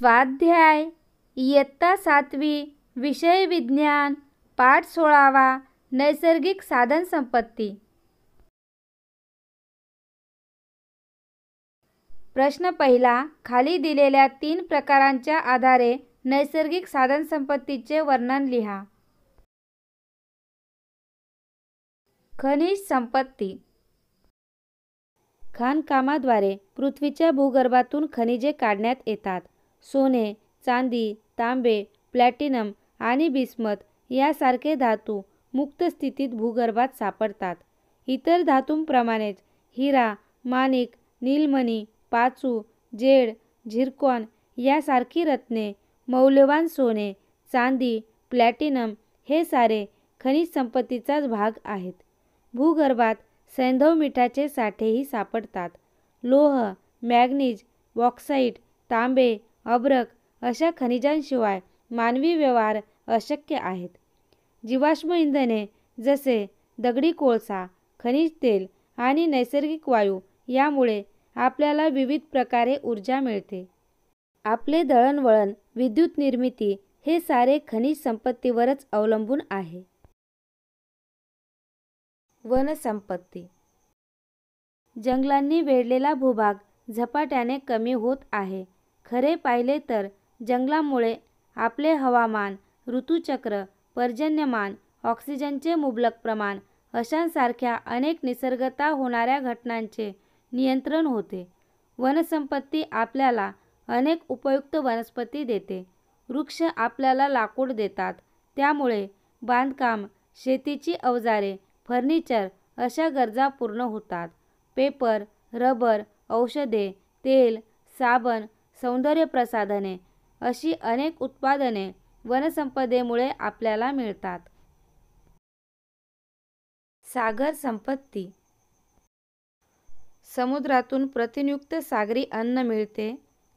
स्वाध्याय इयत्ता सातवी विषय विज्ञान पाठ सोळावा नैसर्गिक साधनसंपत्ती प्रश्न पहिला खाली दिलेल्या तीन प्रकारांच्या आधारे नैसर्गिक साधनसंपत्तीचे वर्णन लिहा खनिज संपत्ती खाणकामाद्वारे पृथ्वीच्या भूगर्भातून खनिजे काढण्यात येतात सोने चांदी तांबे प्लॅटिनम आणि बिस्मत यासारखे धातू मुक्त स्थितीत भूगर्भात सापडतात इतर धातूंप्रमाणेच हिरा माणिक नीलमणी पाचू जेड झिरकॉन यासारखी रत्ने मौल्यवान सोने चांदी प्लॅटिनम हे सारे खनिज संपत्तीचाच भाग आहेत भूगर्भात सैंधव मिठाचे साठेही सापडतात लोह मॅग्नीज बॉक्साईट तांबे अब्रक अशा खनिजांशिवाय मानवी व्यवहार अशक्य आहेत जीवाश्म इंधने जसे दगडी कोळसा खनिज तेल आणि नैसर्गिक वायू यामुळे आपल्याला विविध प्रकारे ऊर्जा मिळते आपले दळणवळण विद्युत निर्मिती हे सारे खनिज संपत्तीवरच अवलंबून आहे वनसंपत्ती जंगलांनी वेढलेला भूभाग झपाट्याने कमी होत आहे खरे पाहिले तर जंगलामुळे आपले हवामान ऋतुचक्र पर्जन्यमान ऑक्सिजनचे मुबलक प्रमाण अशांसारख्या अनेक निसर्गता होणाऱ्या घटनांचे नियंत्रण होते वनसंपत्ती आपल्याला अनेक उपयुक्त वनस्पती देते वृक्ष आपल्याला लाकूड देतात त्यामुळे बांधकाम शेतीची अवजारे फर्निचर अशा गरजा पूर्ण होतात पेपर रबर औषधे तेल साबण सौंदर्यप्रसाधने अशी अनेक उत्पादने वनसंपदेमुळे आपल्याला मिळतात सागर संपत्ती समुद्रातून प्रथिनयुक्त सागरी अन्न मिळते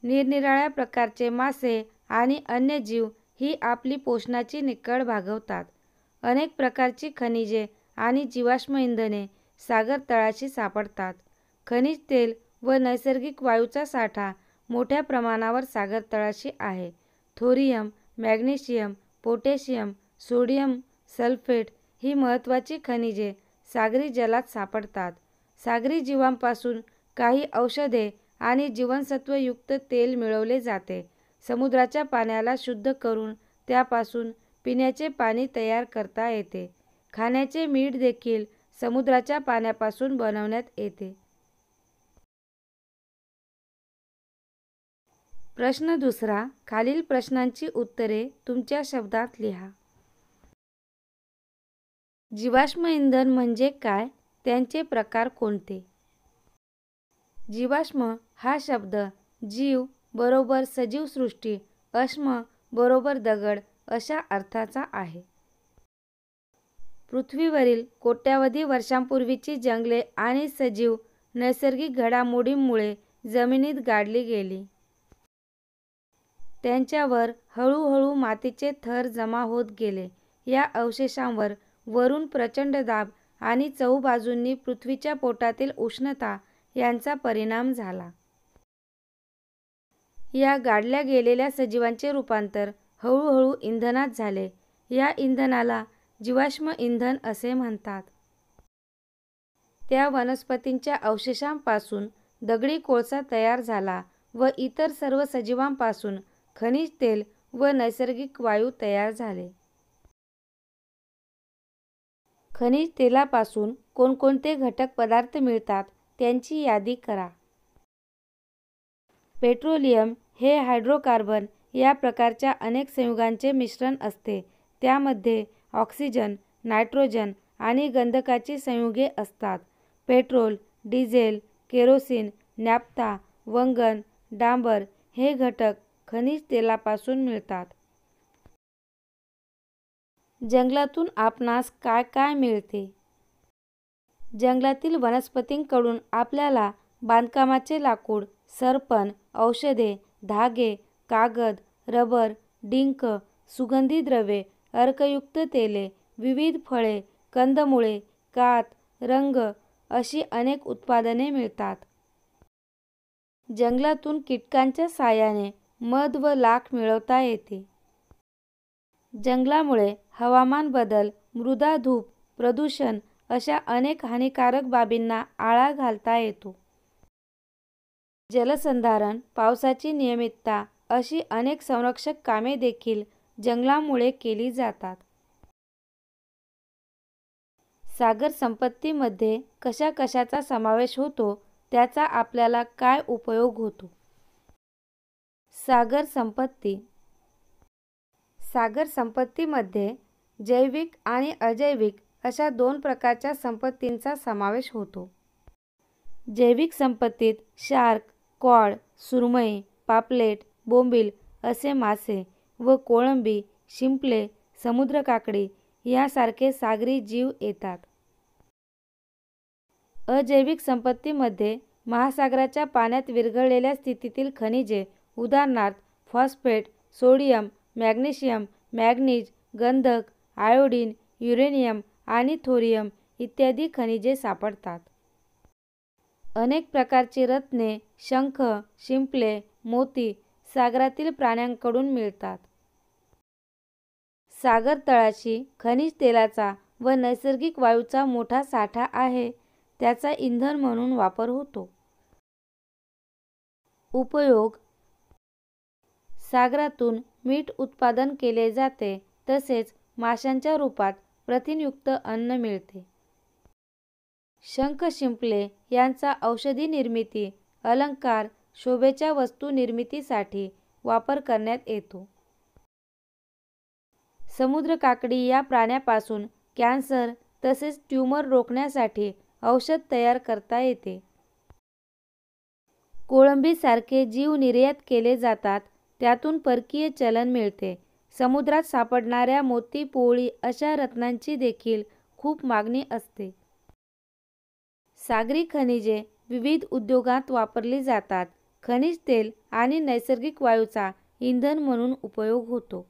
निरनिराळ्या प्रकारचे मासे आणि अन्य जीव ही आपली पोषणाची निकड भागवतात अनेक प्रकारची खनिजे आणि जीवाश्म इंधने सागर तळाशी सापडतात खनिज तेल व नैसर्गिक वायूचा साठा मोठ्या प्रमाणावर सागरतळाशी आहे thorium magnesium potassium sodium sulphate ही महत्त्वाची खनिजे सागरी जलात सापडतात सागरी जीवांपासून काही औषधे आणि जीवनसत्वयुक्त तेल मिळवले जाते समुद्राच्या पाण्याला शुद्ध करून त्यापासून पिण्याचे पाणी तयार करता येते खाण्याचे मीठ देखील समुद्राच्या पाण्यापासून बनवण्यात येते प्रश्न दुसरा खालील प्रश्नांची उत्तरे तुमच्या शब्दात लिहा जीवाश्म इंधन म्हणजे काय त्यांचे प्रकार कोणते जीवाश्म हा शब्द जीव बरोबर सजीवसृष्टी अश्म बरोबर दगड अशा अर्थाचा आहे पृथ्वीवरील कोट्यावधी वर्षांपूर्वीची जंगले आणि सजीव नैसर्गिक घडामोडींमुळे जमिनीत गाडली गेली त्यांच्यावर हळूहळू मातीचे थर जमा होत गेले. या अवशेषांवर वरून प्रचंड दाब आणि चौबाजूंनी पृथ्वीच्या पोटातील उष्णता यांचा परिणाम झाला. या गाडल्या गेलेल्या सजीवांचे रूपांतर हळूहळू इंधनात झाले. या इंधनाला जीवाश्म इंधन असे म्हणतात. त्या वनस्पतींच्या अवशेषांपासून दगडी कोळसा तयार झाला व इतर सर्व सजीवांपासून खनिज तेल व नैसर्गिक वायू तयार झाले खनिज तेलापासून कोणकोणते घटक पदार्थ मिळतात त्यांची यादी करा पेट्रोलियम हे हायड्रोकार्बन या प्रकारच्या अनेक संयुगांचे मिश्रण असते त्यामध्ये ऑक्सिजन नायट्रोजन आणि गंधकाची संयुगे असतात पेट्रोल डिझेल केरोसिन नॅप्ता वंगन डांबर हे घटक खनिज तेलापासून मिळतात जंगलातून आपणास काय काय मिळते जंगलातील वनस्पतींकडून आपल्याला बांधकामाचे लाकूड सरपण औषधे धागे कागद रबर डिंक सुगंधी द्रवे अर्कयुक्त तेले विविध फळे कंदमुळे कात रंग अशी अनेक उत्पादने मिळतात जंगलातून कीटकांच्या साह्याने मध व लाख मिळवता येते जंगलामुळे हवामान बदल मृदा धूप, प्रदूषण अशा अनेक हानिकारक बाबींना आळा घालता येतो जलसंधारण पावसाची नियमितता अशी अनेक संरक्षक कामे देखील जंगलामुळे केली जातात सागर संपत्तीमध्ये कशा कशाचा समावेश होतो त्याचा आपल्याला काय उपयोग होतो सागर संपत्ती सागर संपत्तीमध्ये जैविक आणि अजैविक अशा दोन प्रकारच्या संपत्तींचा समावेश होतो जैविक संपत्तीत शार्क कॉळ सुरमई पापलेट बोंबील असे मासे व कोळंबी शिंपले समुद्र यासारखे सागरी जीव येतात अजैविक संपत्तीमध्ये महासागराच्या पाण्यात विरघळलेल्या स्थितीतील खनिजे उदाहरणार्थ फॉस्फेट सोडियम मॅग्नेशियम मॅग्नीज गंधक आयोडीन युरेनियम आणि थोरियम इत्यादी खनिजे सापडतात अनेक प्रकारची रत्ने शंख शिंपले मोती सागरातील प्राण्यांकडून मिळतात सागर तळाशी खनिज तेलाचा व नैसर्गिक वायूचा मोठा साठा आहे त्याचा इंधन म्हणून वापर होतो उपयोग सागरातून मीठ उत्पादन केले जाते तसेच माशांच्या रूपात प्रथिनयुक्त अन्न मिळते शंख शिंपले यांचा औषधी निर्मिती अलंकार शोभेच्या वस्तू निर्मितीसाठी वापर करण्यात येतो समुद्र काकडी या प्राण्यापासून कॅन्सर तसेच ट्यूमर रोखण्यासाठी औषध तयार करता येते कोळंबीसारखे जीव निर्यात केले जातात त्यातून परकीय चलन मिळते समुद्रात सापडणाऱ्या मोती पोळी अशा रत्नांची देखील खूप मागणी असते सागरी खनिजे विविध उद्योगात वापरली जातात खनिज तेल आणि नैसर्गिक वायूचा इंधन म्हणून उपयोग होतो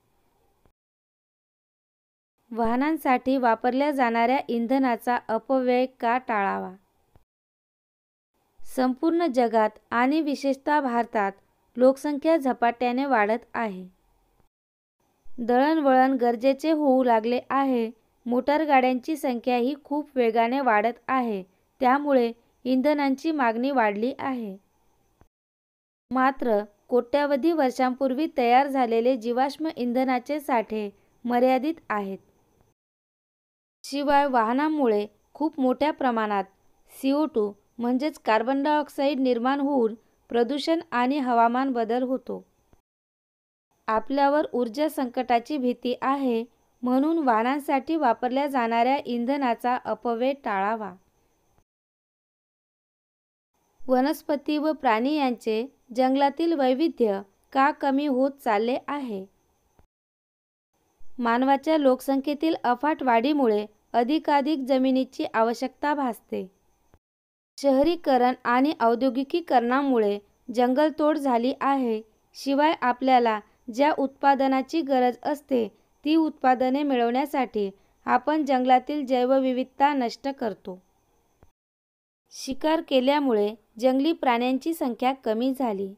वाहनांसाठी वापरल्या जाणाऱ्या इंधनाचा अपव्यय का टाळावा संपूर्ण जगात आणि विशेषतः भारतात लोकसंख्या झपाट्याने वाढत आहे दळणवळण गरजेचे होऊ लागले आहे मोटार गाड्यांची संख्याही खूप वेगाने वाढत आहे त्यामुळे इंधनांची मागणी वाढली आहे मात्र कोट्यावधी वर्षांपूर्वी तयार झालेले जीवाश्म इंधनाचे साठे मर्यादित आहेत शिवाय वाहनामुळे खूप मोठ्या प्रमाणात सी ओ टू म्हणजेच कार्बन डायऑक्साईड निर्माण होऊन प्रदूषण आणि हवामान बदल होतो आपल्यावर ऊर्जा संकटाची भीती आहे म्हणून वाहनांसाठी वापरल्या जाणाऱ्या इंधनाचा अपव्यय टाळावा वनस्पती व प्राणी यांचे जंगलातील वैविध्य का कमी होत चालले आहे मानवाच्या लोकसंख्येतील अफाट वाढीमुळे अधिकाधिक जमिनीची आवश्यकता भासते शहरीकरण आणि औद्योगिकीकरणामुळे जंगलतोड झाली आहे. शिवाय आपल्याला ज्या उत्पादनाची गरज असते ती उत्पादने मिळवण्यासाठी आपण जंगलातील जैवविविधता नष्ट करतो. शिकार केल्यामुळे जंगली प्राण्यांची संख्या कमी झाली.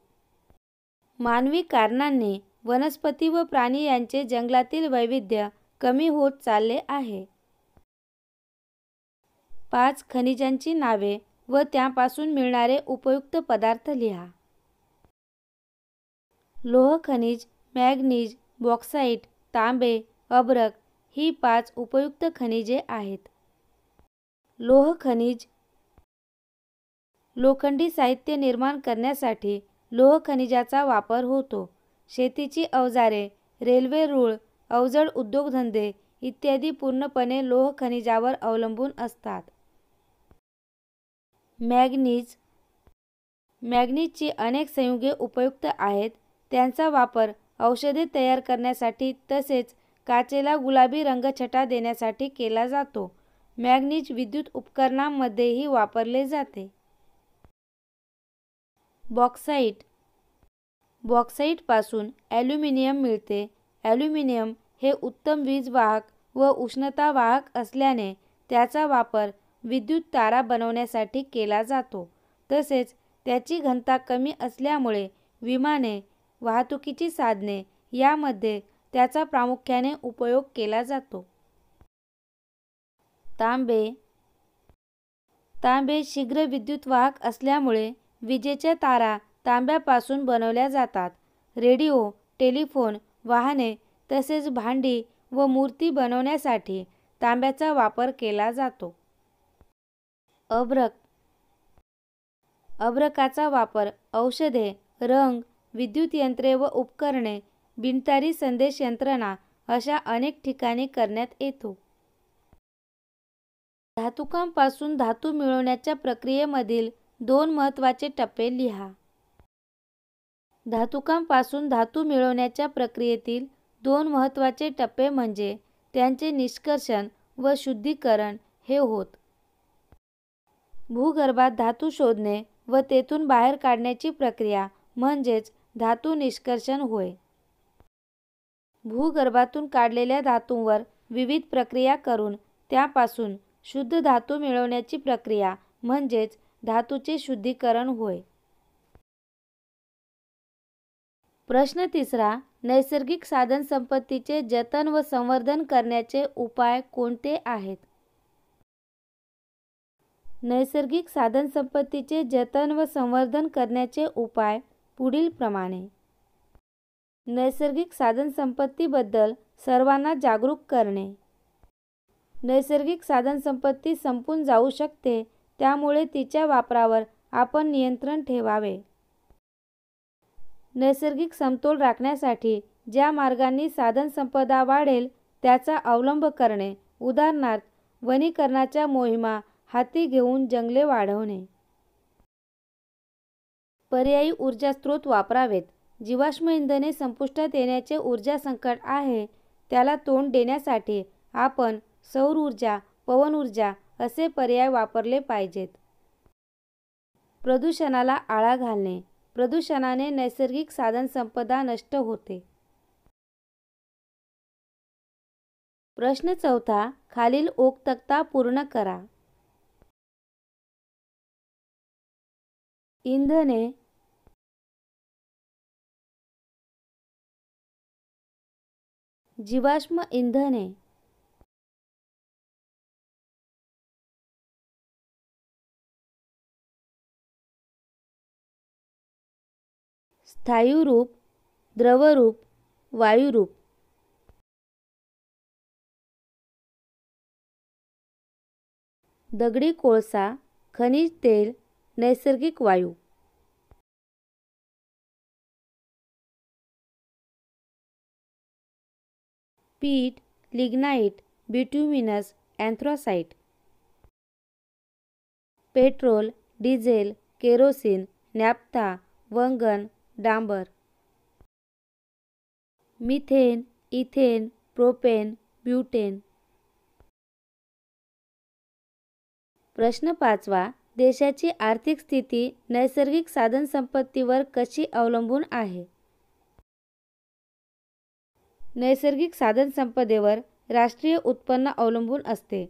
मानवी कारणांनी वनस्पती व प्राणी यांचे जंगलातील वैविध्य कमी होत चालले आहे. पाच खनिजांची नावे व त्यापासून मिळणारे उपयुक्त पदार्थ लिहा लोह खनिज मॅग्नीज बॉक्साईट तांबे अब्रक ही पाच उपयुक्त खनिजे आहेत लोह खनिज लोखंडी साहित्य निर्माण करण्यासाठी लोह खनिजाचा वापर होतो शेतीची अवजारे रेल्वे रूळ अवजड उद्योगधंदे इत्यादी पूर्णपणे लोह खनिजावर अवलंबून असतात मॅग्नीज मॅग्नीजची अनेक संयुगे उपयुक्त आहेत त्यांचा वापर औषधे तयार करण्यासाठी तसेच काचेला गुलाबी रंगछटा देण्यासाठी केला जातो मॅग्नीज विद्युत उपकरणांमध्येही वापरले जाते बॉक्साईट बॉक्साईटपासून ॲल्युमिनियम मिळते ॲल्युमिनियम हे उत्तम वीजवाहक व उष्णतावाहक असल्याने त्याचा वापर विद्युत तारा बनवण्यासाठी केला जातो तसेच त्याची घनता कमी असल्यामुळे विमाने वाहतुकीची साधने यामध्ये त्याचा प्रामुख्याने उपयोग केला जातो तांबे तांबे शीघ्र विद्युत वाहक असल्यामुळे विजेच्या तारा तांब्यापासून बनवल्या जातात रेडिओ टेलिफोन वाहने तसेच भांडी व मूर्ती बनवण्यासाठी तांब्याचा वापर केला जातो अभ्रक अभ्रकाचा वापर औषधे रंग विद्युत यंत्रे व उपकरणे बिनतारी संदेश यंत्रणा अशा अनेक ठिकाणी करण्यात येतो धातुकांपासून धातू मिळवण्याच्या प्रक्रियेमधील दोन महत्त्वाचे टप्पे लिहा धातुकांपासून धातू मिळवण्याच्या प्रक्रियेतील दोन महत्त्वाचे टप्पे म्हणजे त्यांचे निष्कर्षण व शुद्धीकरण हे होत भूगर्भात धातू शोधणे व तेथून बाहेर काढण्याची प्रक्रिया म्हणजेच धातू निष्कर्षण होय भूगर्भातून काढलेल्या धातूंवर विविध प्रक्रिया करून त्यापासून शुद्ध धातू मिळवण्याची प्रक्रिया म्हणजेच धातूचे शुद्धीकरण होय प्रश्न तिसरा नैसर्गिक साधनसंपत्तीचे जतन व संवर्धन करण्याचे उपाय कोणते आहेत नैसर्गिक साधनसंपत्तीचे जतन व संवर्धन करण्याचे उपाय पुढीलप्रमाणे नैसर्गिक साधनसंपत्तीबद्दल सर्वांना जागरूक करणे नैसर्गिक साधनसंपत्ती संपून जाऊ शकते त्यामुळे तिच्या वापरावर आपण नियंत्रण ठेवावे नैसर्गिक समतोल राखण्यासाठी ज्या मार्गांनी साधनसंपदा वाढेल त्याचा अवलंब करणे उदाहरणार्थ वनीकरणाच्या मोहिमा हाती घेऊन जंगले वाढवणे पर्यायी ऊर्जा स्रोत वापरावेत जीवाश्म इंधने संपुष्टात येण्याचे ऊर्जा संकट आहे त्याला तोंड देण्यासाठी आपण सौर ऊर्जा पवन ऊर्जा असे पर्याय वापरले पाहिजेत प्रदूषणाला आळा घालणे प्रदूषणाने नैसर्गिक साधनसंपदा नष्ट होते प्रश्न चौथा खालील ओक तक्ता पूर्ण करा इंधने जीवाश्म इंधने स्थायुरूप द्रवरूप वायुरूप दगडी कोळसा खनिज तेल नैसर्गिक वायू peat lignite bituminous anthracite petrol diesel kerosene naphtha वंगन डांबर मिथेन इथेन प्रोपेन ब्युटेन प्रश्न पाचवा देशाची आर्थिक स्थिती नैसर्गिक साधनसंपत्तीवर कशी अवलंबून आहे नैसर्गिक साधनसंपदेवर राष्ट्रीय उत्पन्न अवलंबून असते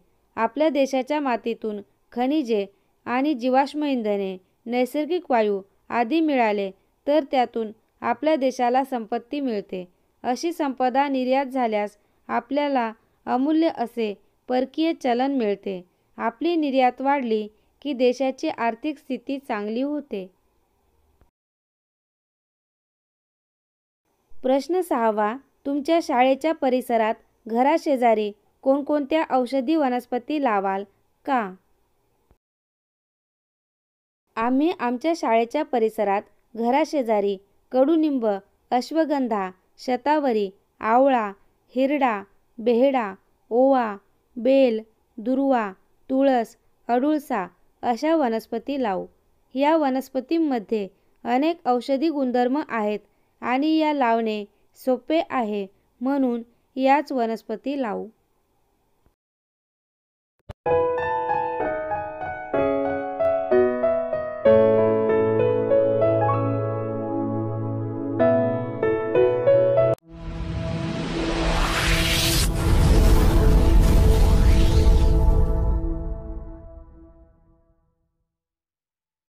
आपल्या देशाच्या मातीतून खनिजे आणि जीवाश्म इंधने नैसर्गिक वायू आदी मिळाले तर त्यातून आपल्या देशाला संपत्ती मिळते अशी संपदा निर्यात झाल्यास आपल्याला अमूल्य असे परकीय चलन मिळते आपली निर्यात वाढली की देशाची आर्थिक स्थिती चांगली होते प्रश्न सहावा तुमच्या शाळेच्या परिसरात घराशेजारी कोणकोणत्या औषधी वनस्पती लावाल का आम्ही आमच्या शाळेच्या परिसरात घराशेजारी कडुनिंब अश्वगंधा शतावरी आवळा हिरडा बेहडा ओवा बेल दुर्वा तुळस अडुळसा अशा वनस्पती लावू या वनस्पतींमध्ये अनेक औषधी गुणधर्म आहेत आणि या लावणे सोपे आहे म्हणून याच वनस्पती लावू